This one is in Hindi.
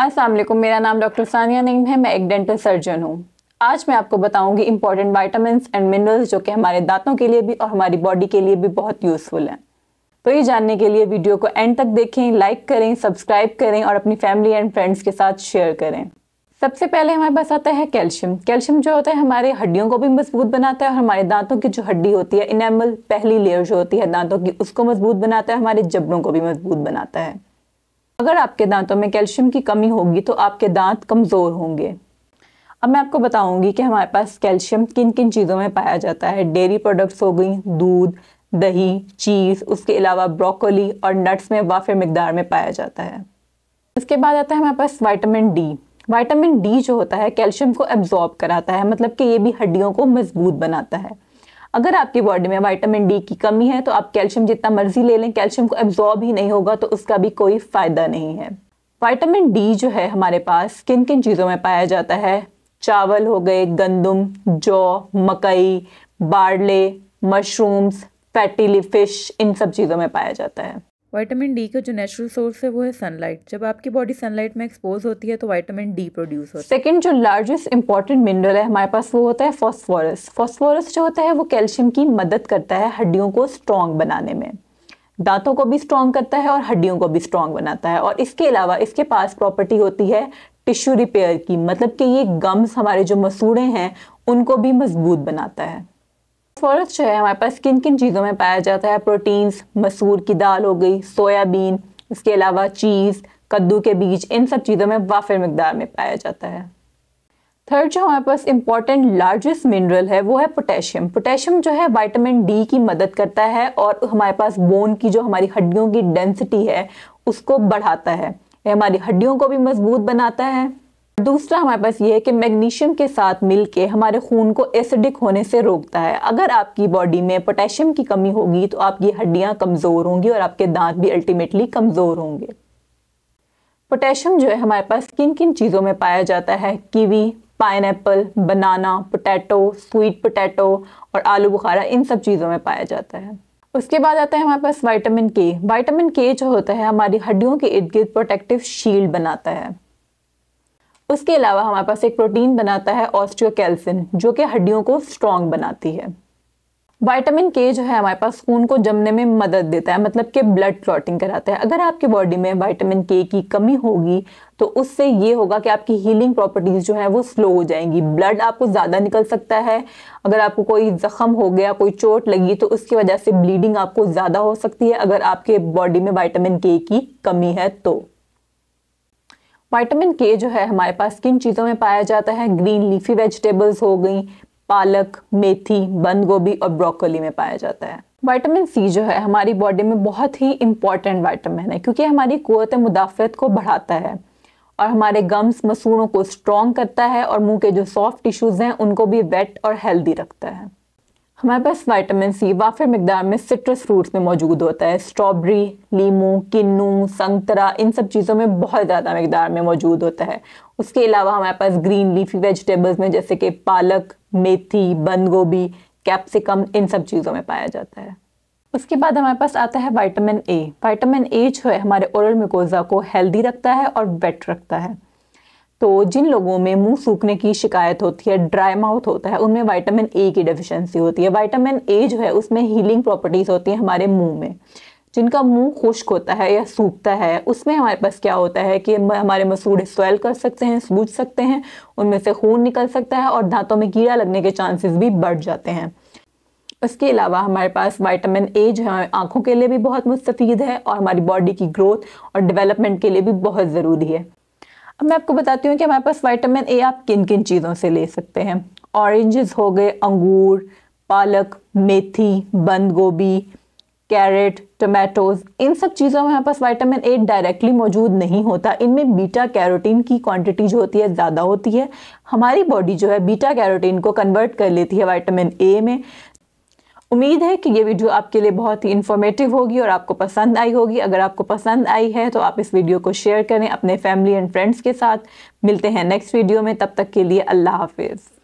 वालेकुम मेरा नाम डॉक्टर सानिया नईम है मैं एक डेंटल सर्जन हूँ आज मैं आपको बताऊंगी इंपॉर्टेंट वाइटामिन एंड मिनरल्स जो कि हमारे दांतों के लिए भी और हमारी बॉडी के लिए भी बहुत यूज़फुल हैं तो ये जानने के लिए वीडियो को एंड तक देखें लाइक करें सब्सक्राइब करें और अपनी फैमिली एंड फ्रेंड्स के साथ शेयर करें सबसे पहले हमारे पास आता है कैल्शियम कैल्शियम जो होता है हमारे हड्डियों को भी मजबूत बनाता है और हमारे दांतों की जो हड्डी होती है इनेमल पहली लेयर जो होती है दांतों की उसको मजबूत बनाता है हमारे जबड़ों को भी मजबूत बनाता है अगर आपके दांतों में कैल्शियम की कमी होगी तो आपके दांत कमज़ोर होंगे अब मैं आपको बताऊंगी कि हमारे पास कैल्शियम किन किन चीज़ों में पाया जाता है डेयरी प्रोडक्ट्स हो गई दूध दही चीज़ उसके अलावा ब्रोकोली और नट्स में वाफे मकदार में पाया जाता है इसके बाद आता है हमारे पास वाइटामिन डी वाइटामिन डी जो होता है कैल्शियम को एब्जॉर्ब कराता है मतलब कि ये भी हड्डियों को मजबूत बनाता है अगर आपकी बॉडी में वाइटामिन डी की कमी है तो आप कैल्शियम जितना मर्जी ले लें कैल्शियम को एब्जॉर्ब ही नहीं होगा तो उसका भी कोई फ़ायदा नहीं है वाइटामिन डी जो है हमारे पास किन किन चीज़ों में पाया जाता है चावल हो गए गंदम जौ मकई बार्ले मशरूम्स फैटी फिश इन सब चीज़ों में पाया जाता है वाइटामिन डी का जो नेचुरल सोर्स है वो है सनलाइट जब आपकी बॉडी सनलाइट में एक्सपोज होती है तो वाइटामिन डी प्रोड्यूस होता है सेकंड जो लार्जेस्ट इंपॉर्टेंट मिनरल है हमारे पास वो होता है फॉस्फोरस फॉस्फोरस जो होता है वो कैल्शियम की मदद करता है हड्डियों को स्ट्रॉन्ग बनाने में दांतों को भी स्ट्रॉन्ग करता है और हड्डियों को भी स्ट्रॉन्ग बनाता है और इसके अलावा इसके पास प्रॉपर्टी होती है टिश्यू रिपेयर की मतलब कि ये गम्स हमारे जो मसूड़े हैं उनको भी मजबूत बनाता है फॉस्फोरस अच्छा जो है हमारे पास किन किन चीज़ों में पाया जाता है प्रोटीन्स मसूर की दाल हो गई सोयाबीन इसके अलावा चीज़ कद्दू के बीज इन सब चीज़ों में वाफिर मकदार में पाया जाता है थर्ड जो हमारे पास इम्पॉर्टेंट लार्जेस्ट मिनरल है वो है पोटेशियम पोटेशियम जो है वाइटामिन डी की मदद करता है और हमारे पास बोन की जो हमारी हड्डियों की डेंसिटी है उसको बढ़ाता है हमारी हड्डियों को भी मजबूत बनाता है दूसरा हमारे पास ये है कि मैग्नीशियम के साथ मिलके हमारे खून को एसिडिक होने से रोकता है अगर आपकी बॉडी में पोटेशियम की कमी होगी तो आपकी हड्डियाँ कमज़ोर होंगी और आपके दांत भी अल्टीमेटली कमज़ोर होंगे पोटेशियम जो है हमारे पास किन किन चीज़ों में पाया जाता है kiwi pine banana potato sweet potato और आलू बुखारा इन सब चीज़ों में पाया जाता है उसके बाद आता है हमारे पास वाइटामिन के वाइटामिन के जो होता है हमारी हड्डियों के इर्द गिर्द प्रोटेक्टिव शील्ड बनाता है उसके अलावा हमारे पास एक प्रोटीन बनाता है ऑस्ट्रियोकैल्सिन जो कि हड्डियों को स्ट्रॉन्ग बनाती है वाइटामिन के जो है हमारे पास खून को जमने में मदद देता है मतलब कि ब्लड क्लॉटिंग कराता है अगर आपके बॉडी में वाइटामिन के की कमी होगी तो उससे ये होगा कि आपकी हीलिंग प्रॉपर्टीज़ जो है वो स्लो हो जाएंगी ब्लड आपको ज़्यादा निकल सकता है अगर आपको कोई जख्म हो गया कोई चोट लगी तो उसकी वजह से ब्लीडिंग आपको ज़्यादा हो सकती है अगर आपके बॉडी में वाइटामिन के की कमी है तो वाइटामिन के जो है हमारे पास किन चीज़ों में पाया जाता है ग्रीन लीफी वेजिटेबल्स हो गई पालक मेथी बंद गोभी और ब्रोकली में पाया जाता है वाइटामिन सी जो है हमारी बॉडी में बहुत ही इंपॉर्टेंट वाइटामिन है क्योंकि हमारी कुत मुदाफ़त को बढ़ाता है और हमारे गम्स मसूड़ों को स्ट्रॉन्ग करता है और मुंह के जो सॉफ्ट टिश्यूज़ हैं उनको भी वेट और हेल्दी रखता है हमारे पास वाइटामिन सी वाफिर मकदार में सिट्रस फ्रूट्स में मौजूद होता है स्ट्रॉबेरी लीमू किन्नू संतरा इन सब चीज़ों में बहुत ज़्यादा मकदार में मौजूद होता है उसके अलावा हमारे पास ग्रीन लीफी वेजिटेबल्स में जैसे कि पालक मेथी बंद गोभी कैप्सिकम इन सब चीज़ों में पाया जाता है उसके बाद हमारे पास आता है वाइटामिन ए वाइटामिन ए जो है हमारे ओरल मिकोजा को हेल्दी रखता है और वेट रखता है तो जिन लोगों में मुंह सूखने की शिकायत होती है ड्राई माउथ होता है उनमें विटामिन ए की डिफिशेंसी होती है विटामिन ए जो है उसमें हीलिंग प्रॉपर्टीज़ होती है हमारे मुंह में जिनका मुंह खुश्क होता है या सूखता है उसमें हमारे पास क्या होता है कि हमारे मसूड़े स्वेल कर सकते हैं सूझ सकते हैं उनमें से खून निकल सकता है और दांतों में कीड़ा लगने के चांसेस भी बढ़ जाते हैं उसके अलावा हमारे पास विटामिन ए जो है आँखों के लिए भी बहुत मुस्तफ़ है और हमारी बॉडी की ग्रोथ और डेवलपमेंट के लिए भी बहुत ज़रूरी है अब मैं आपको बताती हूँ कि हमारे पास वाइटामिन ए आप किन किन चीज़ों से ले सकते हैं ऑरेंजेस हो गए अंगूर पालक मेथी बंद गोभी कैरेट टमाटोज इन सब चीज़ों में हमारे पास वाइटामिन ए डायरेक्टली मौजूद नहीं होता इनमें बीटा कैरोटीन की क्वांटिटी जो होती है ज़्यादा होती है हमारी बॉडी जो है बीटा कैरोटीन को कन्वर्ट कर लेती है वाइटामिन ए में उम्मीद है कि ये वीडियो आपके लिए बहुत ही इन्फॉर्मेटिव होगी और आपको पसंद आई होगी अगर आपको पसंद आई है तो आप इस वीडियो को शेयर करें अपने फैमिली एंड फ्रेंड्स के साथ मिलते हैं नेक्स्ट वीडियो में तब तक के लिए अल्लाह हाफिज़